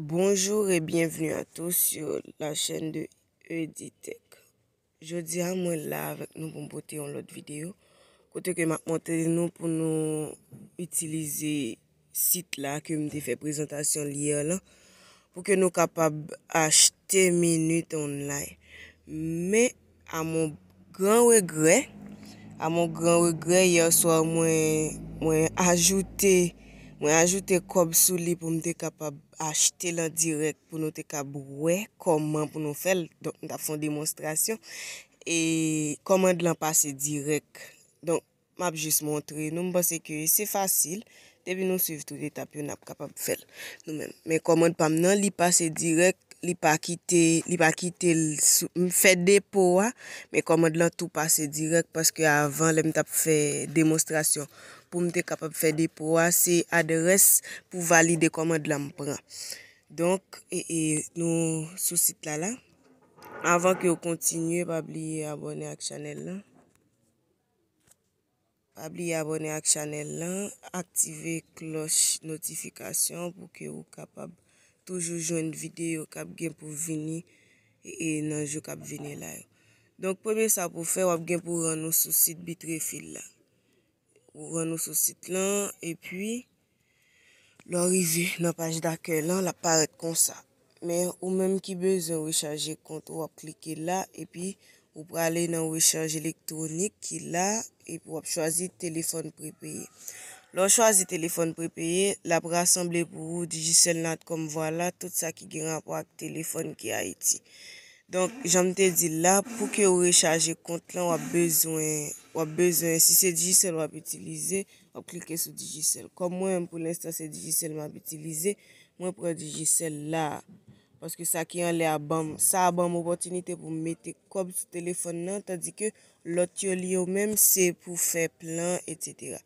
Bonjour et bienvenue à tous sur la chaîne de Edytech. Je dirai moi là avec nous pour me porter en l'autre vidéo. Kote ke m'a monté nous pour nous utiliser site là ke m'dé fait présentation l'hier là pou ke nou kapab acheter minute online. Mais a mon grand regret, a mon grand regret hier soir mwen ajouté mwen ajouté kopsou li pou m'dé kapab achte lan direk pou nou te kab wè, koman pou nou fèl, nou tap fèl demonstrasyon, e koman lan pase direk. Don, map jis montre, nou mba sekye, se fasil, tebi nou siv tou de tap yon ap kapab fèl nou men. Men koman pan nan, li pase direk, li pa kite, li pa kite, m fè depo wè, men koman lan tou pase direk, paske avan le m tap fè demonstrasyon. pou mte kapap fè depo a se adres pou valide komèd la mpran. Donk, e, e, nou sou sit la la. Avan ki ou kontinye, pabli abone ak chanel la. Pabli abone ak chanel la. Aktive kloch notifikasyon pou ki ou kapap toujou joun vide yo kap gen pou vini. E, e nanjou kap vini la. Donk, pou mè sa pou fè, wap gen pou ran nou sou sit bitre fil la. Ouwen nou sou sit lan, e pwi, lor ive nan page d'akel lan, la paret kon sa. Men, ou menm ki bezen we chaje kont ou ap klike la, e pwi, ou prale nan we chaje elektronik ki la, e pou ap chwazi telefon prepeye. Lor chwazi telefon prepeye, la prasamble pou ou digisel nat kom vwa la, tout sa ki giran pou ak telefon ki a iti. Donk janm te di la pou ke ou recharje kont lan wap bezwen, wap bezwen si se Digicel wap itilize, wap klike sou Digicel. Kon mwen m pou l'instant se Digicel wap itilize, mwen pre Digicel la. Paske sa ki an le abam, sa abam opotinite pou mette kop sou telefon nan, tadi ke loti yo li yo menm se pou fe plan, et cetera.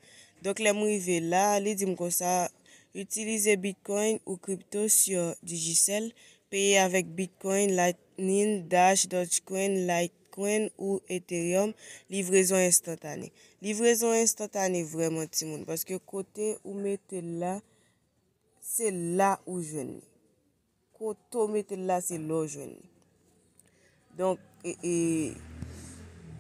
Donk la mou i ve la, li di m kon sa, itilize bitcoin ou kripto sou Digicel. Paye avèk Bitcoin, Lightning, Dash, Dogecoin, Litecoin ou Ethereum, livrezon instantanè. Livrezon instantanè vreman, Simon, paske kote ou mette la, se la ou jweni. Kote ou mette la, se la ou jweni. Donk, mwen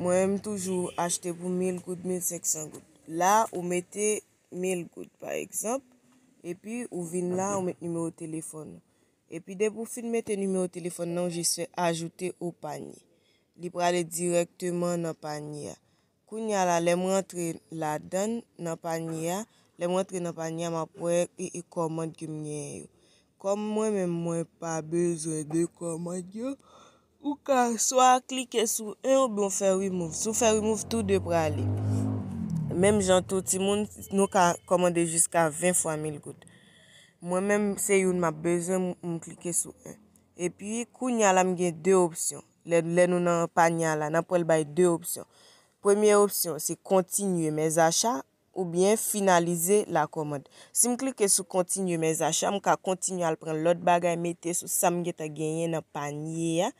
mwen toujou achete pou 1000 gout, 1500 gout. La ou mette 1000 gout, par eksemp, epi ou vin la ah bon. ou mette nime ou telefon nou. Epi de pou fin mette nime ou telefon nan ou jiswe ajoute ou panye. Li prale direktman nan panye. Kou nye ala le mwantre la dan nan panye, le mwantre nan panye ma pou e i komande ki mwenye yo. Kom mwen men mwen pa bezoe de komande yo. Ou ka swa klike sou en ou bon fè remouve. Sou fè remouve tou de prale. Mem jantou ti moun nou ka komande jiska 20 fwa mil goutte. Mwen men se yon ma bezen mwen klike sou 1. E pi kou nyalan mwen gen 2 opsyon. Len nou nan pan nyalan, nan pou el bay 2 opsyon. Premier opsyon se kontinye men zachan ou bien finalize la komad. Si mwen klike sou kontinye men zachan, mwen ka kontinye al pren lot bagay meten sou sa mwen genye nan pan nyalan.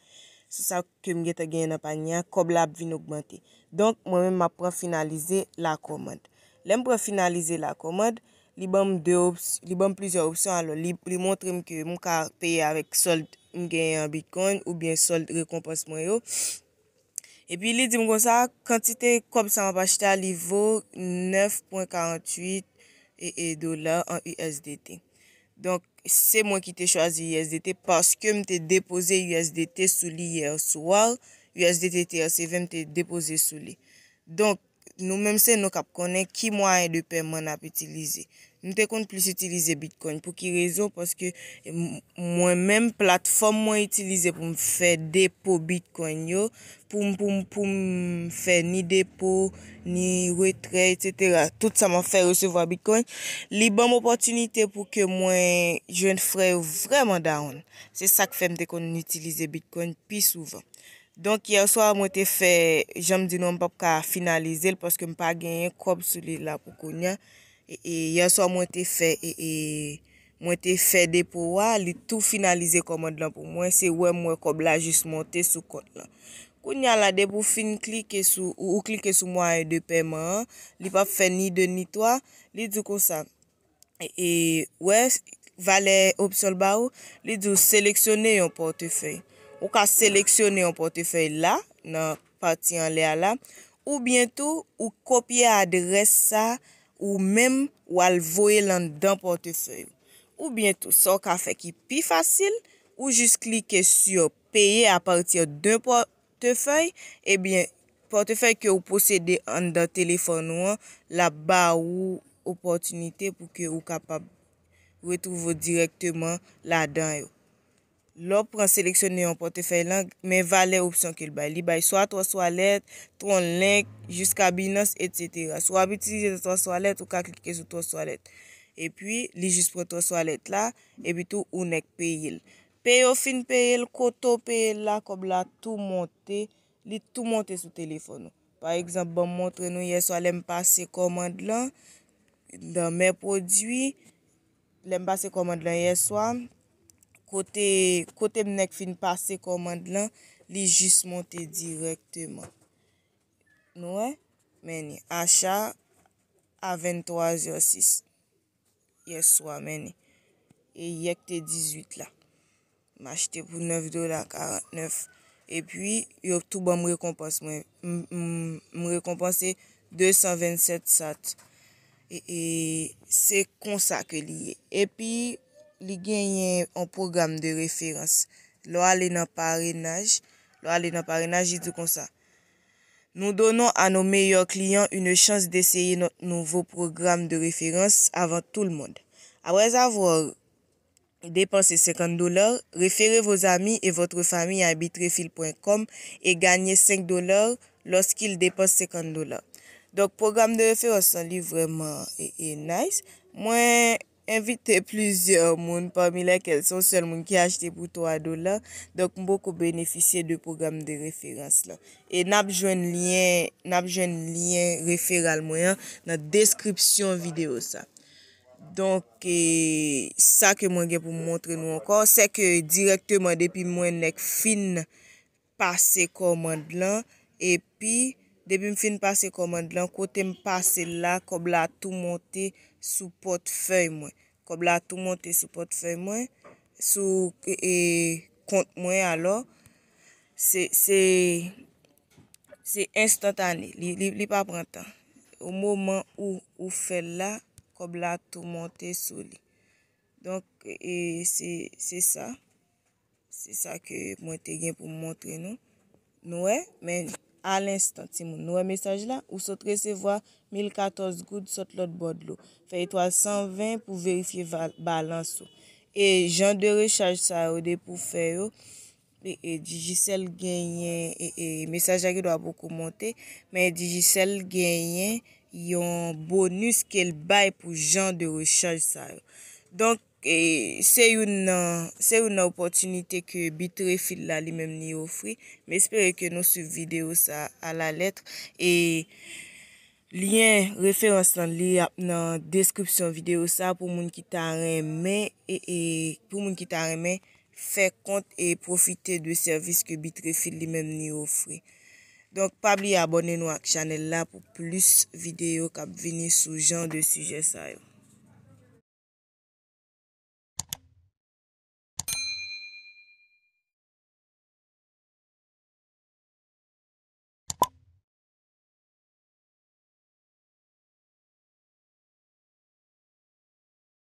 Sou sa mwen genye nan pan nyalan, kob lab vin ou bante. Donk mwen men ma pre finalize la komad. Len mwen pre finalize la komad, li ban m de opsyon, li ban m plizye opsyon alo, li montrem ke moun kar peye avek sold m genye an bitcoin, ou bien sold rekompansman yo. E pi li di m kon sa, kantite kop san m apachita li vo 9.48 e, e dolar an USDT. Donk, se mwen ki te chwazi USDT, paske m te depoze USDT sou li yer swar, USDT TRC ven m te depoze sou li. Donk, Nou mèm se nou kap konen ki mwen an de pèm mwen ap itilize. Nou te kon plis itilize bitcoin pou ki rezon pwoske mwen mèm platform mwen itilize pou mwen fè depo bitcoin yo pou mwen pou mwen pou mwen fè ni depo, ni retre, etc. Tout sa mwen fè recevo a bitcoin. Li ban mwen pwoske mwen jwen fè vreman down. Se sa k fè mwen te kon itilize bitcoin pi souvan. Donk yon swa mwen te fe, jenm di nou mwen pap ka finalize l, poske mwen pa genyen kop sou li la pou kounyan. E yon swa mwen te fe depo wa, li tou finalize komad la pou mwen, se wè mwen kop la jis mwote sou kot la. Kounyan la depo fin klike sou mwen de pèman, li pap fe ni de ni toa, li djou konsan. E wè, valè opso l ba ou, li djou seleksyone yon portefeu. Ou ka seleksyonnen yon portefeuille la, nan pati an le ala, ou bientou ou kopye adres sa ou menm ou alvoye lan dan portefeuille. Ou bientou, son ka fe ki pi fasil, ou jis klike sur peye a pati an dan portefeuille, ebyen eh portefeuille ki ou posede an dan telefon ou an, la ba ou opotunite pou ki ou kapab retouve direktman la dan yo. lop pran seleksyon nou yon pote fay lan, men va le opsyon ke l bay. Li bay swa 3 swalet, 3 lenk, jis kabinans, et cetera. Swa biti jen 3 swalet, ou ka klike sou 3 swalet. E pi, li jis pran 3 swalet la, e bitou unek peyil. Peyi ou fin peyil, koto peyil la, kob la tou monte, li tou monte sou telefon nou. Par ekzamp, ban montre nou yè swa, lem pa se komand lan, dan men prodwi, lem pa se komand lan yè swa, yè swa, Kote mnek fin pase komand lan, li jist monte direktman. Nouè, e? meni, achat a 23,06. Yeswa, meni. E yek te 18 la. M'achete pou 9 dola, 49. E pi, yo touba m rekompanse mwen. M rekompanse 227 sat. E se konsa ke li. E pi... li genyen an program de referans. Lo alen an parenaj, lo alen an parenaj, jidou kon sa. Nou donon an nou meyor kliyan une chans de seye nouvo program de referans avan tou l mod. Awez avor, depanse 50 dolar, referen vos ami e votre fami a bitrefil.com e ganyen 5 dolar loskil depanse 50 dolar. Dok program de referans san li vreman e, e nice. Mwen, Envite plezyor moun, pamile kel son sel moun ki ajte pou 3 do la. Donk mbo ko benefisye de program de referans la. E nap jwen lyen referal mwen, nan deskripsyon video sa. Donk sa ke mwen gen pou mwontre nou ankon, se ke direktyman depi mwen nek fin pase komand la. E pi... Debè m fin pase komand lan, kote m pase la, kob la tou monte sou pot fèy mwen. Kob la tou monte sou pot fèy mwen, sou e, e, kont mwen alò, se instantan li. Li pa pran tan. Ou momen ou fèy la, kob la tou monte sou li. Donk, e, se sa, se sa ke mwen te gen pou mwontre nou. Nou e, men nou. A l'instant, si moun nou a e mesaj la, ou sot resevoa, 1014 goud sot lot bod lo. Faye 320 pou verifi balanso. E jan de rechaj sa yo de pou fè yo, e, e dijisel genyen, e, e mesaj a ki do a bokou monte, men dijisel genyen, yon bonus ke l bay pou jan de rechaj sa yo. Donk. E se yon se yon opotunite ke bitre fil la li mem ni ofri me espere ke nou sou video sa a la letre e liyen referans lan li ap nan deskrypsyon video sa pou moun ki ta reme e, e, pou moun ki ta reme fe kont e profite de servis ke bitre fil li mem ni ofri donk pabli abone nou ak chanel la pou plus video kap veni sou jan de suje sa yo